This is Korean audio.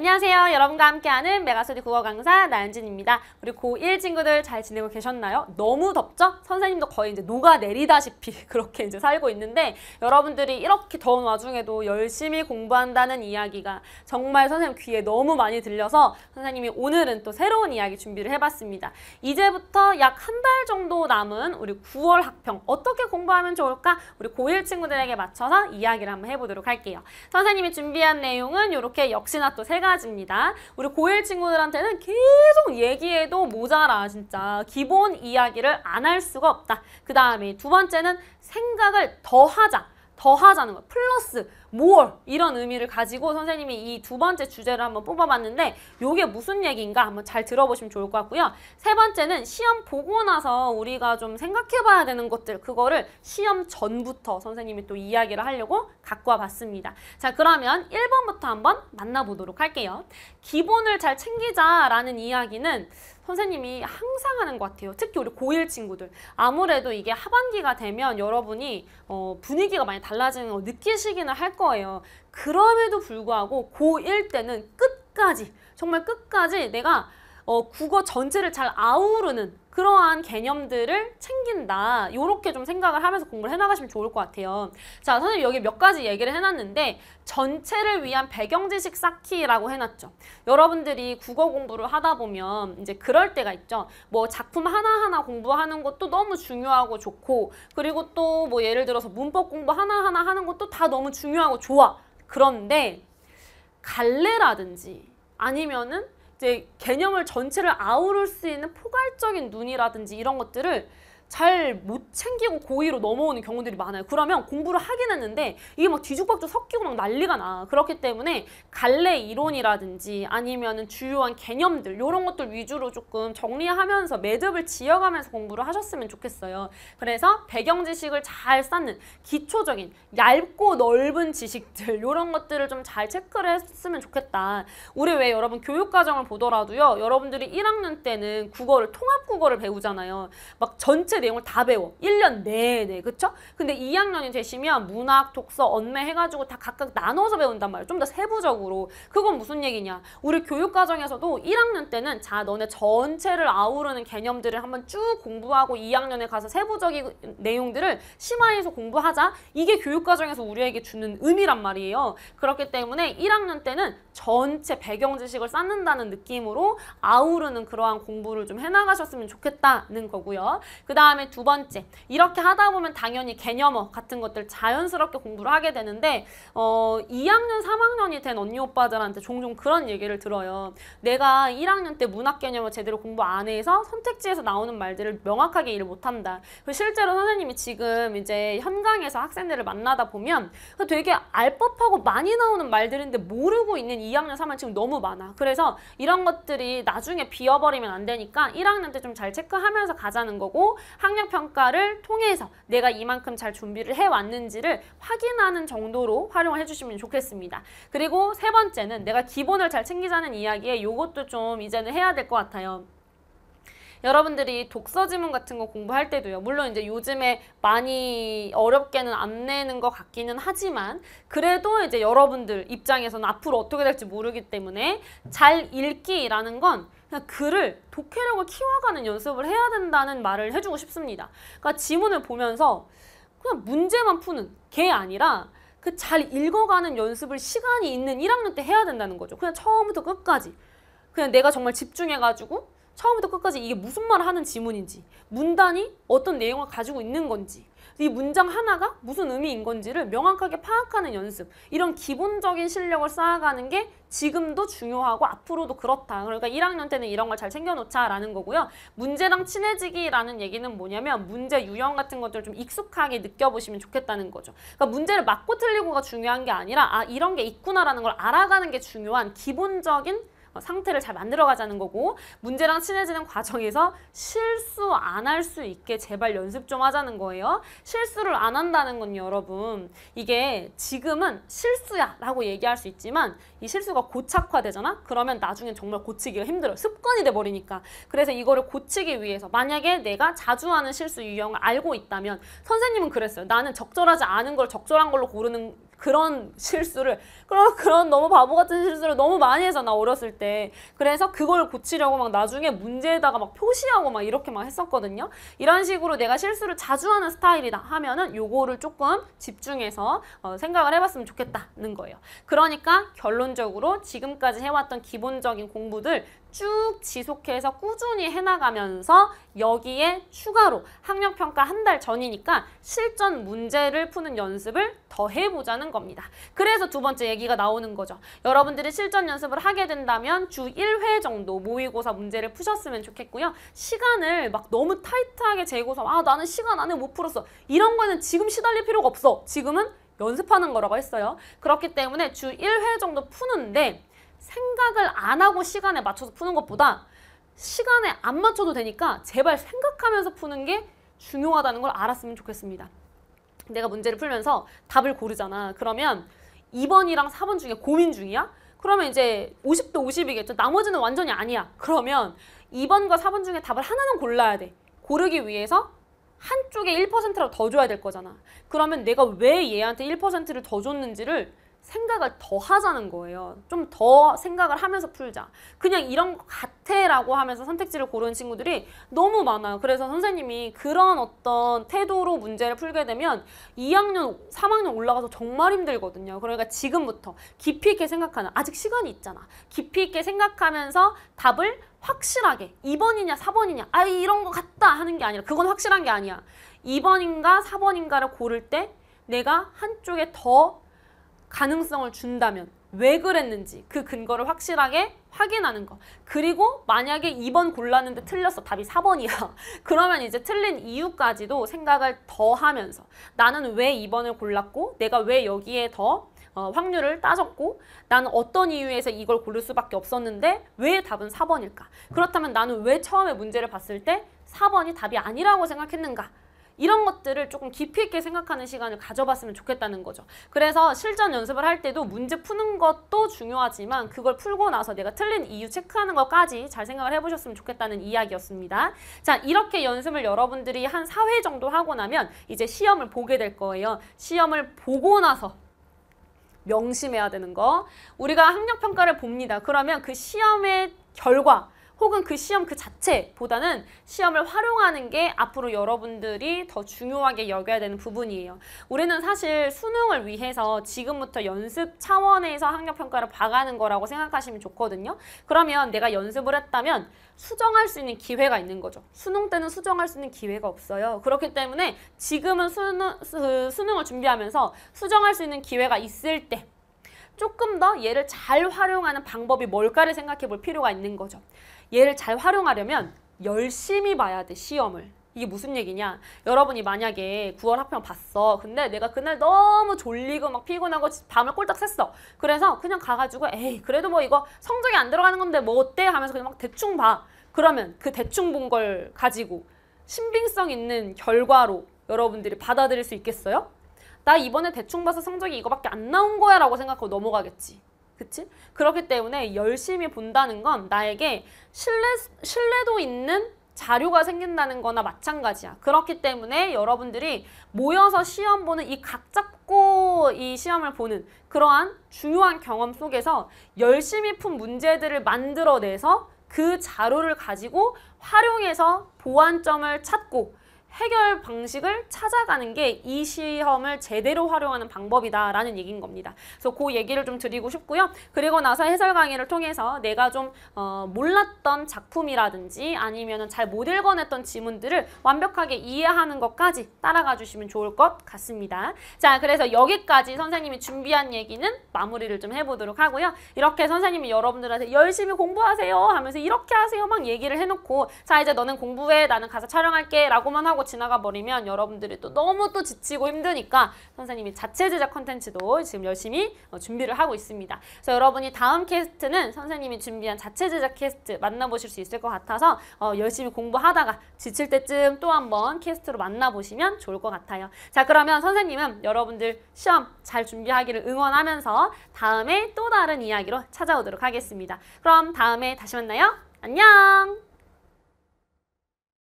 안녕하세요. 여러분과 함께하는 메가스디 국어 강사 나은진입니다. 우리 고1 친구들 잘 지내고 계셨나요? 너무 덥죠? 선생님도 거의 이제 녹아내리다시피 그렇게 이제 살고 있는데 여러분들이 이렇게 더운 와중에도 열심히 공부한다는 이야기가 정말 선생님 귀에 너무 많이 들려서 선생님이 오늘은 또 새로운 이야기 준비를 해봤습니다. 이제부터 약 한 달 정도 남은 우리 9월 학평 어떻게 공부하면 좋을까? 우리 고1 친구들에게 맞춰서 이야기를 한번 해보도록 할게요. 선생님이 준비한 내용은 이렇게 역시나 또 세 가지 사라집니다. 우리 고1 친구들한테는 계속 얘기해도 모자라 진짜. 기본 이야기를 안 할 수가 없다. 그 다음에 두 번째는 생각을 더 하자. 더하자는 거 플러스, more 이런 의미를 가지고 선생님이 이 두 번째 주제를 한번 뽑아봤는데 이게 무슨 얘기인가 한번 잘 들어보시면 좋을 것 같고요. 세 번째는 시험 보고 나서 우리가 좀 생각해봐야 되는 것들 그거를 시험 전부터 선생님이 또 이야기를 하려고 갖고 와봤습니다. 자 그러면 1번부터 한번 만나보도록 할게요. 기본을 잘 챙기자라는 이야기는 선생님이 항상 하는 것 같아요. 특히 우리 고1 친구들. 아무래도 이게 하반기가 되면 여러분이 어, 분위기가 많이 달라지는 걸 느끼시기는 할 거예요. 그럼에도 불구하고 고1 때는 끝까지 정말 끝까지 내가 어, 국어 전체를 잘 아우르는 그러한 개념들을 챙긴다. 이렇게 좀 생각을 하면서 공부를 해나가시면 좋을 것 같아요. 자, 선생님 여기 몇 가지 얘기를 해놨는데 전체를 위한 배경지식 쌓기라고 해놨죠. 여러분들이 국어 공부를 하다 보면 이제 그럴 때가 있죠. 뭐 작품 하나하나 공부하는 것도 너무 중요하고 좋고 그리고 또 뭐 예를 들어서 문법 공부 하나하나 하는 것도 다 너무 중요하고 좋아. 그런데 갈래라든지 아니면은 이제 개념을 전체를 아우를 수 있는 포괄적인 눈이라든지 이런 것들을 잘못 챙기고 고의로 넘어오는 경우들이 많아요. 그러면 공부를 하긴 했는데 이게 막 뒤죽박죽 섞이고 막 난리가 나. 그렇기 때문에 갈래 이론이라든지 아니면 은 주요한 개념들 이런 것들 위주로 조금 정리하면서 매듭을 지어가면서 공부를 하셨으면 좋겠어요. 그래서 배경 지식을 잘 쌓는 기초적인 얇고 넓은 지식들 이런 것들을 좀 잘 체크를 했으면 좋겠다. 우리 왜 여러분 교육과정을 보더라도요. 여러분들이 1학년 때는 국어를 통합국어를 배우잖아요. 막 전체 전체 내용을 다 배워. 1년 내내. 그쵸? 근데 2학년이 되시면 문학, 독서, 언매 해가지고 다 각각 나눠서 배운단 말이에요. 좀 더 세부적으로. 그건 무슨 얘기냐. 우리 교육과정에서도 1학년 때는 자 너네 전체를 아우르는 개념들을 한번 쭉 공부하고 2학년에 가서 세부적인 내용들을 심화해서 공부하자. 이게 교육과정에서 우리에게 주는 의미란 말이에요. 그렇기 때문에 1학년 때는 전체 배경 지식을 쌓는다는 느낌으로 아우르는 그러한 공부를 좀 해나가셨으면 좋겠다는 거고요. 그 다음 다음에 두 번째 이렇게 하다 보면 당연히 개념어 같은 것들 자연스럽게 공부를 하게 되는데 어 2학년 3학년이 된 언니 오빠들한테 종종 그런 얘기를 들어요. 내가 1학년 때 문학 개념을 제대로 공부 안 해서 선택지에서 나오는 말들을 명확하게 이해 를 못한다. 실제로 선생님이 지금 이제 현강에서 학생들을 만나다 보면 그 되게 알법하고 많이 나오는 말들인데 모르고 있는 2학년 3학년 지금 너무 많아. 그래서 이런 것들이 나중에 비어버리면안 되니까 1학년 때 좀 잘 체크하면서 가자는 거고 학력 평가를 통해서 내가 이만큼 잘 준비를 해왔는지를 확인하는 정도로 활용을 해주시면 좋겠습니다. 그리고 세 번째는 내가 기본을 잘 챙기자는 이야기에 이것도 좀 이제는 해야 될 것 같아요. 여러분들이 독서 지문 같은 거 공부할 때도요. 물론 이제 요즘에 많이 어렵게는 안 내는 것 같기는 하지만 그래도 이제 여러분들 입장에서는 앞으로 어떻게 될지 모르기 때문에 잘 읽기라는 건 그냥 그러니까 글을 독해력을 키워가는 연습을 해야 된다는 말을 해주고 싶습니다. 그러니까 지문을 보면서 그냥 문제만 푸는 게 아니라 그 잘 읽어가는 연습을 시간이 있는 1학년 때 해야 된다는 거죠. 그냥 처음부터 끝까지. 그냥 내가 정말 집중해가지고 처음부터 끝까지 이게 무슨 말을 하는 지문인지 문단이 어떤 내용을 가지고 있는 건지 이 문장 하나가 무슨 의미인 건지를 명확하게 파악하는 연습 이런 기본적인 실력을 쌓아가는 게 지금도 중요하고 앞으로도 그렇다. 그러니까 1학년 때는 이런 걸 잘 챙겨놓자라는 거고요. 문제랑 친해지기라는 얘기는 뭐냐면 문제 유형 같은 것들을 좀 익숙하게 느껴보시면 좋겠다는 거죠. 그러니까 문제를 맞고 틀리고가 중요한 게 아니라 아 이런 게 있구나라는 걸 알아가는 게 중요한 기본적인 어, 상태를 잘 만들어가자는 거고 문제랑 친해지는 과정에서 실수 안 할 수 있게 제발 연습 좀 하자는 거예요. 실수를 안 한다는 건 여러분. 이게 지금은 실수야 라고 얘기할 수 있지만 이 실수가 고착화되잖아? 그러면 나중엔 정말 고치기가 힘들어 습관이 돼버리니까. 그래서 이거를 고치기 위해서 만약에 내가 자주 하는 실수 유형을 알고 있다면 선생님은 그랬어요. 나는 적절하지 않은 걸 적절한 걸로 고르는 그런 실수를 그런 그런 너무 바보 같은 실수를 너무 많이 해서 나 어렸을 때 그래서 그걸 고치려고 막 나중에 문제에다가 막 표시하고 막 이렇게 막 했었거든요. 이런 식으로 내가 실수를 자주 하는 스타일이다 하면은 요거를 조금 집중해서 어, 생각을 해봤으면 좋겠다는 거예요. 그러니까 결론적으로 지금까지 해왔던 기본적인 공부들 쭉 지속해서 꾸준히 해나가면서 여기에 추가로 학력평가 한 달 전이니까 실전 문제를 푸는 연습을 더 해보자는 하는 겁니다. 그래서 두 번째 얘기가 나오는 거죠. 여러분들이 실전 연습을 하게 된다면 주 1회 정도 모의고사 문제를 푸셨으면 좋겠고요. 시간을 막 너무 타이트하게 재고서 아 나는 시간 안에 못 풀었어. 이런 거는 지금 시달릴 필요가 없어. 지금은 연습하는 거라고 했어요. 그렇기 때문에 주 1회 정도 푸는데 생각을 안 하고 시간에 맞춰서 푸는 것보다 시간에 안 맞춰도 되니까 제발 생각하면서 푸는 게 중요하다는 걸 알았으면 좋겠습니다. 내가 문제를 풀면서 답을 고르잖아. 그러면 2번이랑 4번 중에 고민 중이야? 그러면 이제 50도 50이겠죠. 나머지는 완전히 아니야. 그러면 2번과 4번 중에 답을 하나는 골라야 돼. 고르기 위해서 한쪽에 1%라도 더 줘야 될 거잖아. 그러면 내가 왜 얘한테 1%를 더 줬는지를 생각을 더 하자는 거예요. 좀 더 생각을 하면서 풀자. 그냥 이런 것 같아라고 하면서 선택지를 고른 친구들이 너무 많아요. 그래서 선생님이 그런 어떤 태도로 문제를 풀게 되면 2학년, 3학년 올라가서 정말 힘들거든요. 그러니까 지금부터 깊이 있게 생각하는 아직 시간이 있잖아. 깊이 있게 생각하면서 답을 확실하게 2번이냐 4번이냐 아 이런 것 같다 하는 게 아니라 그건 확실한 게 아니야. 2번인가 4번인가를 고를 때 내가 한쪽에 더 가능성을 준다면 왜 그랬는지 그 근거를 확실하게 확인하는 거 그리고 만약에 2번 골랐는데 틀렸어 답이 4번이야 그러면 이제 틀린 이유까지도 생각을 더 하면서 나는 왜 2번을 골랐고 내가 왜 여기에 더 어, 확률을 따졌고 나는 어떤 이유에서 이걸 고를 수밖에 없었는데 왜 답은 4번일까 그렇다면 나는 왜 처음에 문제를 봤을 때 4번이 답이 아니라고 생각했는가 이런 것들을 조금 깊이 있게 생각하는 시간을 가져봤으면 좋겠다는 거죠. 그래서 실전 연습을 할 때도 문제 푸는 것도 중요하지만 그걸 풀고 나서 내가 틀린 이유 체크하는 것까지 잘 생각을 해보셨으면 좋겠다는 이야기였습니다. 자 이렇게 연습을 여러분들이 한 4회 정도 하고 나면 이제 시험을 보게 될 거예요. 시험을 보고 나서 명심해야 되는 거 우리가 학력평가를 봅니다. 그러면 그 시험의 결과 혹은 그 시험 그 자체보다는 시험을 활용하는 게 앞으로 여러분들이 더 중요하게 여겨야 되는 부분이에요. 우리는 사실 수능을 위해서 지금부터 연습 차원에서 학력평가를 봐가는 거라고 생각하시면 좋거든요. 그러면 내가 연습을 했다면 수정할 수 있는 기회가 있는 거죠. 수능 때는 수정할 수 있는 기회가 없어요. 그렇기 때문에 지금은 수능, 수능을 준비하면서 수정할 수 있는 기회가 있을 때 조금 더 얘를 잘 활용하는 방법이 뭘까를 생각해 볼 필요가 있는 거죠. 얘를 잘 활용하려면 열심히 봐야 돼, 시험을. 이게 무슨 얘기냐? 여러분이 만약에 9월 학평 봤어. 근데 내가 그날 너무 졸리고 막 피곤하고 밤을 꼴딱 샜어. 그래서 그냥 가가지고 에이 그래도 뭐 이거 성적이 안 들어가는 건데 뭐 어때? 하면서 그냥 막 대충 봐. 그러면 그 대충 본 걸 가지고 신빙성 있는 결과로 여러분들이 받아들일 수 있겠어요? 나 이번에 대충 봐서 성적이 이거밖에 안 나온 거야 라고 생각하고 넘어가겠지. 그치? 그렇기 때문에 열심히 본다는 건 나에게 신뢰, 신뢰도 있는 자료가 생긴다는 거나 마찬가지야. 그렇기 때문에 여러분들이 모여서 시험 보는 이 각 잡고 이 시험을 보는 그러한 중요한 경험 속에서 열심히 푼 문제들을 만들어내서 그 자료를 가지고 활용해서 보완점을 찾고 해결 방식을 찾아가는 게 이 시험을 제대로 활용하는 방법이다라는 얘기인 겁니다. 그래서 그 얘기를 좀 드리고 싶고요. 그리고 나서 해설 강의를 통해서 내가 좀 어, 몰랐던 작품이라든지 아니면 잘 못 읽어냈던 지문들을 완벽하게 이해하는 것까지 따라가 주시면 좋을 것 같습니다. 자, 그래서 여기까지 선생님이 준비한 얘기는 마무리를 좀 해보도록 하고요. 이렇게 선생님이 여러분들한테 열심히 공부하세요 하면서 이렇게 하세요 막 얘기를 해놓고 자, 이제 너는 공부해 나는 가서 촬영할게 라고만 하고 하고 지나가 버리면 여러분들이 또 너무 또 지치고 힘드니까 선생님이 자체 제작 컨텐츠도 지금 열심히 어, 준비를 하고 있습니다. 그래서 여러분이 다음 캐스트는 선생님이 준비한 자체 제작 캐스트 만나보실 수 있을 것 같아서 어, 열심히 공부하다가 지칠 때쯤 또 한번 캐스트로 만나보시면 좋을 것 같아요. 자 그러면 선생님은 여러분들 시험 잘 준비하기를 응원하면서 다음에 또 다른 이야기로 찾아오도록 하겠습니다. 그럼 다음에 다시 만나요. 안녕!